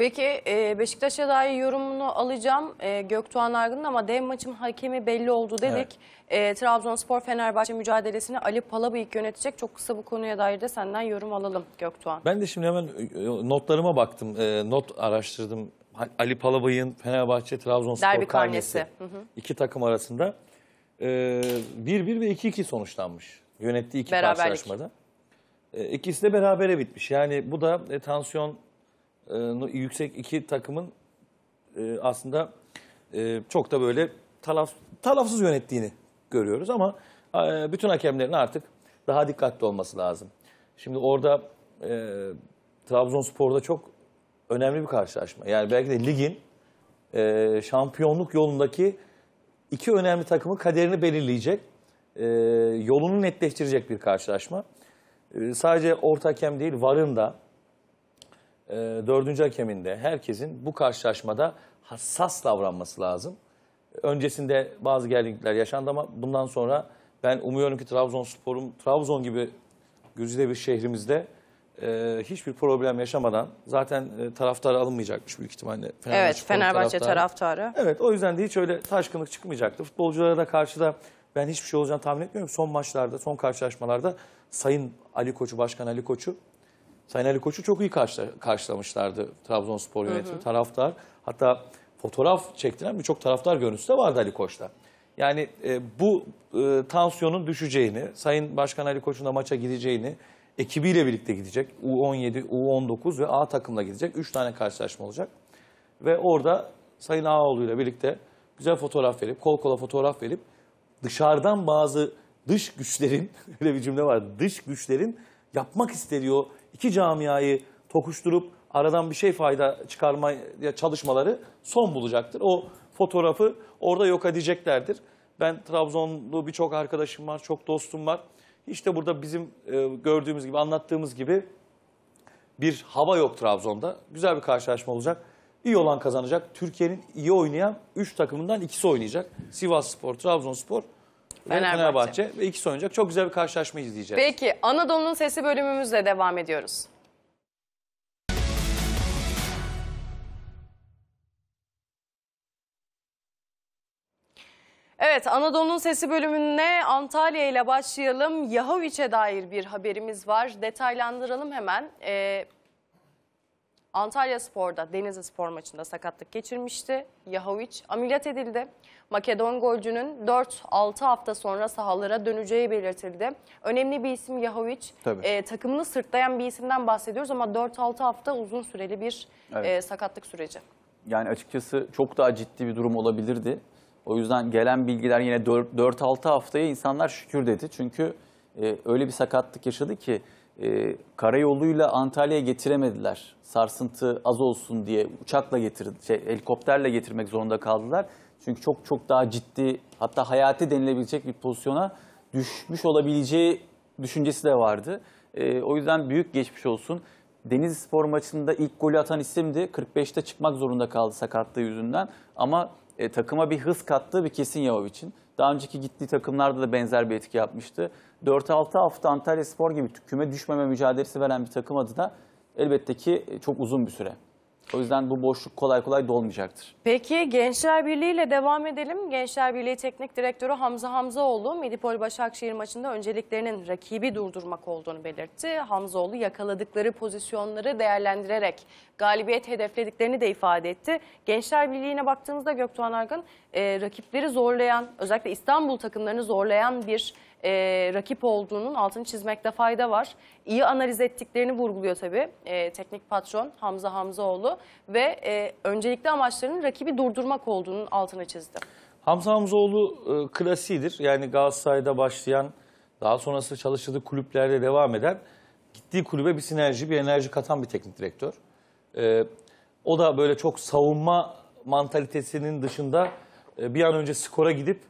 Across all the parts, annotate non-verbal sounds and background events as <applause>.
Peki e, Beşiktaş'a dair yorumunu alacağım e, Göktuğan Argın'ın ama dev maçın hakemi belli oldu dedik. Evet. E, Trabzonspor Fenerbahçe mücadelesini Ali Palabıyık yönetecek. Çok kısa bu konuya dair de senden yorum alalım Göktuğan. Ben de şimdi hemen e, notlarıma baktım. not araştırdım. Ali Palabıyık'ın Fenerbahçe Trabzonspor Derbi karnesi. karnesi. İki takım arasında 1-1 bir, bir ve 2-2 sonuçlanmış. Yönettiği iki karşılaşmada. E, ikisi de berabere bitmiş. Yani bu da tansiyon ee, yüksek iki takımın e, aslında e, çok da böyle taraf, tarafsız yönettiğini görüyoruz ama e, bütün hakemlerin artık daha dikkatli olması lazım. Şimdi orada e, Trabzonspor'da çok önemli bir karşılaşma. Yani belki de ligin e, şampiyonluk yolundaki iki önemli takımın kaderini belirleyecek, e, yolunu netleştirecek bir karşılaşma. E, sadece orta hakem değil, varın da e, dördüncü hakeminde herkesin bu karşılaşmada hassas davranması lazım. Öncesinde bazı gerginlikler yaşandı ama bundan sonra ben umuyorum ki Trabzonspor'un Trabzon gibi güzide bir şehrimizde e, hiçbir problem yaşamadan zaten e, taraftar alınmayacakmış büyük ihtimalle. Fenerbahçe evet Fenerbahçe taraftarı. taraftarı. Evet o yüzden de hiç öyle taşkınlık çıkmayacaktı. Futbolculara da karşıda ben hiçbir şey olacağını tahmin etmiyorum. Son maçlarda, son karşılaşmalarda Sayın Ali Koç'u, Başkan Ali Koç'u Sayın Ali Koç'u çok iyi karşıla, karşılamışlardı Trabzonspor yönetimi, hı hı. taraftar. Hatta fotoğraf çektiren birçok taraftar görüntüsü de vardı Ali Koç'ta. Yani e, bu e, tansiyonun düşeceğini, Sayın Başkan Ali Koç'un da maça gideceğini, ekibiyle birlikte gidecek. U17, U19 ve A takımla gidecek. üç tane karşılaşma olacak. Ve orada Sayın Ağoğlu ile birlikte güzel fotoğraf verip, kol kola fotoğraf verip dışarıdan bazı dış güçlerin, <laughs> öyle bir cümle var dış güçlerin yapmak istediği iki camiayı tokuşturup aradan bir şey fayda çıkarmaya çalışmaları son bulacaktır. O fotoğrafı orada yok edeceklerdir. Ben Trabzonlu birçok arkadaşım var, çok dostum var. İşte burada bizim e, gördüğümüz gibi, anlattığımız gibi bir hava yok Trabzon'da. Güzel bir karşılaşma olacak. İyi olan kazanacak. Türkiye'nin iyi oynayan 3 takımından ikisi oynayacak. Sivas Spor, Trabzon Spor. Fenerbahçe. Fenerbahçe ve ikisi oynayacak. Çok güzel bir karşılaşma izleyeceğiz. Peki Anadolu'nun Sesi bölümümüzle devam ediyoruz. Evet Anadolu'nun Sesi bölümüne Antalya ile başlayalım. Yahoviç'e dair bir haberimiz var. Detaylandıralım hemen. Ee, Antalya Spor'da Denizli Spor maçında sakatlık geçirmişti. Yahoviç ameliyat edildi. Makedon golcünün 4-6 hafta sonra sahalara döneceği belirtildi. Önemli bir isim Yahoviç. E, ee, takımını sırtlayan bir isimden bahsediyoruz ama 4-6 hafta uzun süreli bir evet. e, sakatlık süreci. Yani açıkçası çok daha ciddi bir durum olabilirdi. O yüzden gelen bilgiler yine 4-6 haftaya insanlar şükür dedi. Çünkü e, öyle bir sakatlık yaşadı ki e, karayoluyla Antalya'ya getiremediler. Sarsıntı az olsun diye uçakla getirdi, şey, helikopterle getirmek zorunda kaldılar. Çünkü çok çok daha ciddi hatta hayati denilebilecek bir pozisyona düşmüş olabileceği düşüncesi de vardı. E, o yüzden büyük geçmiş olsun. Deniz Spor maçında ilk golü atan isimdi. 45'te çıkmak zorunda kaldı sakatlığı yüzünden. Ama e, takıma bir hız kattığı bir kesin Yav için. Daha önceki gittiği takımlarda da benzer bir etki yapmıştı. 4-6 hafta Antalya Spor gibi küme düşmeme mücadelesi veren bir takım adı da elbette ki çok uzun bir süre. O yüzden bu boşluk kolay kolay dolmayacaktır. Peki Gençler Birliği ile devam edelim. Gençler Birliği Teknik Direktörü Hamza Hamzaoğlu, Midipol Başakşehir maçında önceliklerinin rakibi durdurmak olduğunu belirtti. Hamzaoğlu yakaladıkları pozisyonları değerlendirerek galibiyet hedeflediklerini de ifade etti. Gençler Birliği'ne baktığımızda Göktuğan Argın e, rakipleri zorlayan, özellikle İstanbul takımlarını zorlayan bir e, rakip olduğunun altını çizmekte fayda var. İyi analiz ettiklerini vurguluyor tabii e, teknik patron Hamza Hamzaoğlu ve e, öncelikli amaçlarının rakibi durdurmak olduğunun altını çizdi. Hamza Hamzaoğlu e, klasiğidir. Yani Galatasaray'da başlayan, daha sonrası çalıştığı kulüplerde devam eden, gittiği kulübe bir sinerji, bir enerji katan bir teknik direktör. E, o da böyle çok savunma mantalitesinin dışında e, bir an önce skora gidip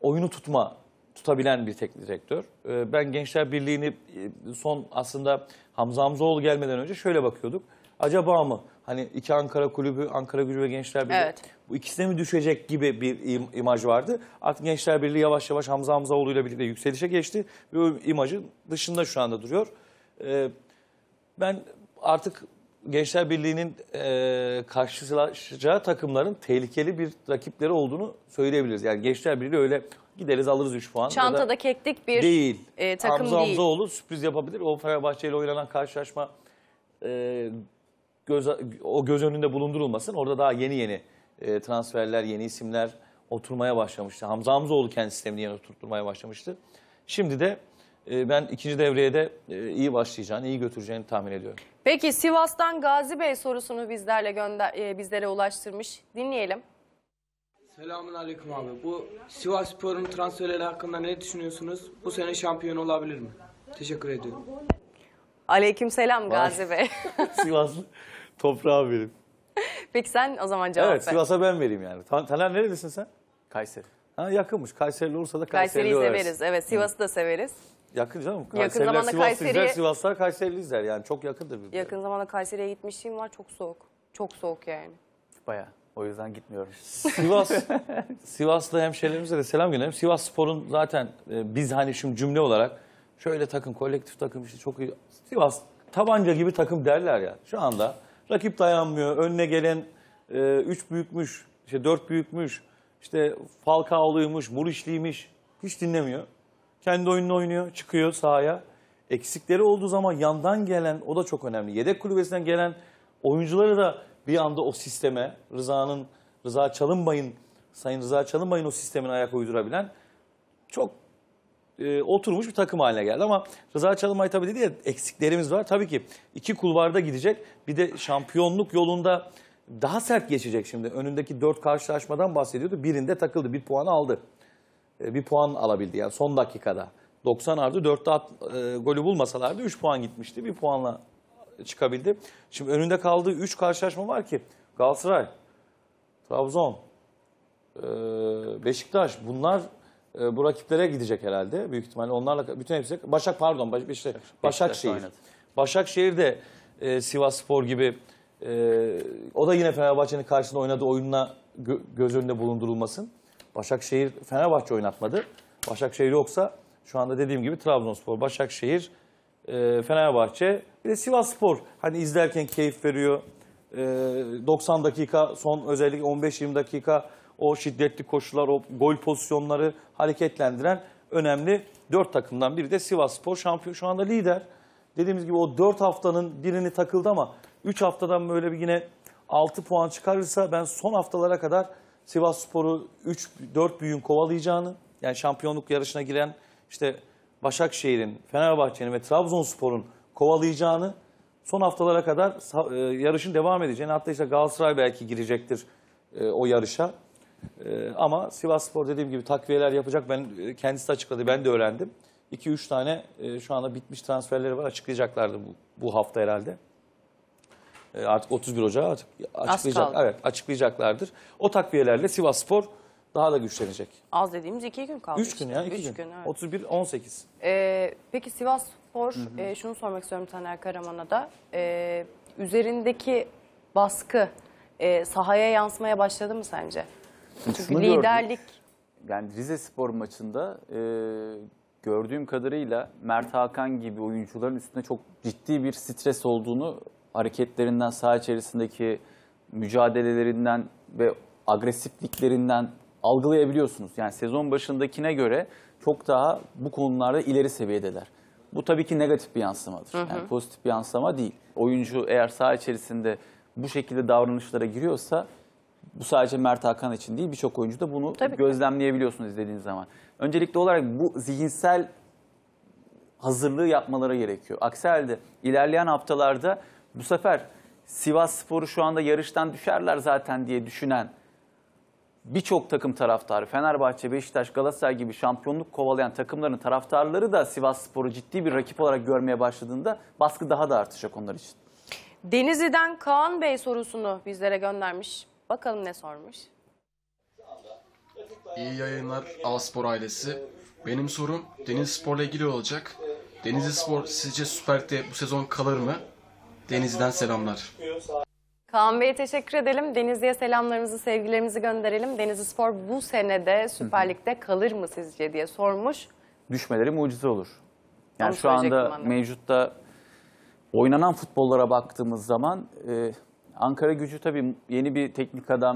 oyunu tutma tutabilen bir teknik direktör. Ee, ben Gençler Birliği'ni e, son aslında Hamza Hamzoğlu gelmeden önce şöyle bakıyorduk. Acaba mı hani iki Ankara kulübü, Ankara gücü ve Gençler Birliği evet. bu ikisine mi düşecek gibi bir im imaj vardı. Artık Gençler Birliği yavaş yavaş Hamza Hamzaoğlu ile birlikte yükselişe geçti ve o imajın dışında şu anda duruyor. E, ben artık Gençler Birliği'nin e, karşılaşacağı takımların tehlikeli bir rakipleri olduğunu söyleyebiliriz. Yani Gençler Birliği öyle gideriz alırız 3 puan. Çantada da keklik bir değil. E, takım Hamza değil. Hamza Hamzaoğlu sürpriz yapabilir. O Fenerbahçe ile oynanan karşılaşma e, göz, o göz önünde bulundurulmasın. Orada daha yeni yeni e, transferler, yeni isimler oturmaya başlamıştı. Hamza Hamzaoğlu kendi sistemini yeni oturtmaya başlamıştı. Şimdi de ee, ben ikinci devreye de e, iyi başlayacağını, iyi götüreceğini tahmin ediyorum. Peki Sivas'tan Gazi Bey sorusunu bizlerle gönder e, bizlere ulaştırmış. Dinleyelim. Selamun Aleyküm abi. Bu Sivas Spor'un transferleri hakkında ne düşünüyorsunuz? Bu sene şampiyon olabilir mi? Teşekkür ediyorum. Aleyküm selam Gazi Bey. <laughs> Sivas toprağı benim. Peki sen o zaman cevap evet, Sivas'a ben vereyim yani. Taner neredesin sen? Kayseri. Ha, yakınmış. Kayseri'li olursa da Kayseri'yi Kayseri severiz. Evet Sivas'ı da severiz. Yakın canım. Kayseriler, zamanda Sivaslılar, Kayseri'ye- Sivaslar Kayserili izler yani çok yakındır birbirine. Yakın zamanda Kayseri'ye gitmişliğim var çok soğuk. Çok soğuk yani. Baya. O yüzden gitmiyorum. Sivas, <laughs> Sivaslı hemşehrilerimize de selam gönderim. Sivas Spor'un zaten e, biz hani şimdi cümle olarak şöyle takım, kolektif takım işte çok iyi. Sivas tabanca gibi takım derler ya. Şu anda rakip dayanmıyor. Önüne gelen e, üç büyükmüş, işte dört büyükmüş, işte Falcao'luymuş, Murişliymiş. Hiç dinlemiyor. Kendi oyununu oynuyor, çıkıyor sahaya. Eksikleri olduğu zaman yandan gelen o da çok önemli. Yedek kulübesinden gelen oyuncuları da bir anda o sisteme Rıza'nın Rıza Çalınbay'ın Sayın Rıza Çalınbay'ın o sistemin ayak uydurabilen çok e, oturmuş bir takım haline geldi. Ama Rıza Çalınbay tabii dedi ya eksiklerimiz var. Tabii ki iki kulvarda gidecek. Bir de şampiyonluk yolunda daha sert geçecek şimdi. Önündeki dört karşılaşmadan bahsediyordu. Birinde takıldı, bir puanı aldı. E, bir puan alabildi. Yani son dakikada 90 artı 4'te at, e, golü bulmasalardı 3 puan gitmişti. Bir puanla çıkabildi. Şimdi önünde kaldığı 3 karşılaşma var ki Galatasaray, Trabzon, e, Beşiktaş bunlar e, bu rakiplere gidecek herhalde büyük ihtimalle. Onlarla bütün hepsi Başak pardon Baş, Beşiktaş, Başakşehir. Beşiktaş Başakşehir e, Sivas Spor gibi e, o da yine Fenerbahçe'nin karşısında oynadığı oyunla gö göz önünde bulundurulmasın. Başakşehir Fenerbahçe oynatmadı. Başakşehir yoksa şu anda dediğim gibi Trabzonspor, Başakşehir, e, Fenerbahçe bir de Sivasspor. Hani izlerken keyif veriyor. E, 90 dakika son özellikle 15-20 dakika o şiddetli koşular, o gol pozisyonları hareketlendiren önemli dört takımdan biri de Sivasspor şampiyon şu anda lider. Dediğimiz gibi o dört haftanın birini takıldı ama üç haftadan böyle bir yine altı puan çıkarırsa ben son haftalara kadar Sivas Spor'u 3-4 büyüğün kovalayacağını, yani şampiyonluk yarışına giren işte Başakşehir'in, Fenerbahçe'nin ve Trabzonspor'un kovalayacağını son haftalara kadar e, yarışın devam edeceğini hatta işte Galatasaray belki girecektir e, o yarışa. E, ama Sivas Spor dediğim gibi takviyeler yapacak. Ben e, kendisi açıkladı. Ben de öğrendim. 2-3 tane şu anda bitmiş transferleri var. Açıklayacaklardı bu, bu hafta herhalde. E, artık 31 Ocağı artık açıklayacak, evet, açıklayacaklardır. O takviyelerle Sivas Spor daha da güçlenecek. Az dediğimiz iki gün kaldı. Üç gün ya iki gün. gün evet. 31 18. Ee, peki Sivas Spor hı hı. E, şunu sormak istiyorum Taner Karaman'a da. E, üzerindeki baskı e, sahaya yansımaya başladı mı sence? Çünkü liderlik gördük. yani Rize Spor maçında e, gördüğüm kadarıyla Mert Hakan gibi oyuncuların üstünde çok ciddi bir stres olduğunu hareketlerinden, saha içerisindeki mücadelelerinden ve agresifliklerinden algılayabiliyorsunuz. Yani sezon başındakine göre çok daha bu konularda ileri seviyedeler. Bu tabii ki negatif bir yansımadır. Hı hı. Yani pozitif bir yansıma değil. Oyuncu eğer saha içerisinde bu şekilde davranışlara giriyorsa bu sadece Mert Hakan için değil birçok oyuncu da bunu tabii gözlemleyebiliyorsunuz izlediğiniz zaman. Öncelikli olarak bu zihinsel hazırlığı yapmaları gerekiyor. Aksi halde ilerleyen haftalarda bu sefer Sivas Sporu şu anda yarıştan düşerler zaten diye düşünen birçok takım taraftarı, Fenerbahçe, Beşiktaş, Galatasaray gibi şampiyonluk kovalayan takımların taraftarları da Sivas Spor'u ciddi bir rakip olarak görmeye başladığında baskı daha da artacak onlar için. Denizli'den Kaan Bey sorusunu bizlere göndermiş. Bakalım ne sormuş. İyi yayınlar Aspor ailesi. Benim sorum Deniz Spor'la ilgili olacak. Denizli Spor sizce Süper'de bu sezon kalır mı? Deniz'den selamlar. Kaan Bey'e teşekkür edelim. Denizli'ye selamlarımızı, sevgilerimizi gönderelim. Denizli Spor bu senede Süper Lig'de kalır mı sizce diye sormuş. Düşmeleri mucize olur. Yani Onu şu anda mevcutta oynanan futbollara baktığımız zaman e, Ankara gücü tabii yeni bir teknik adam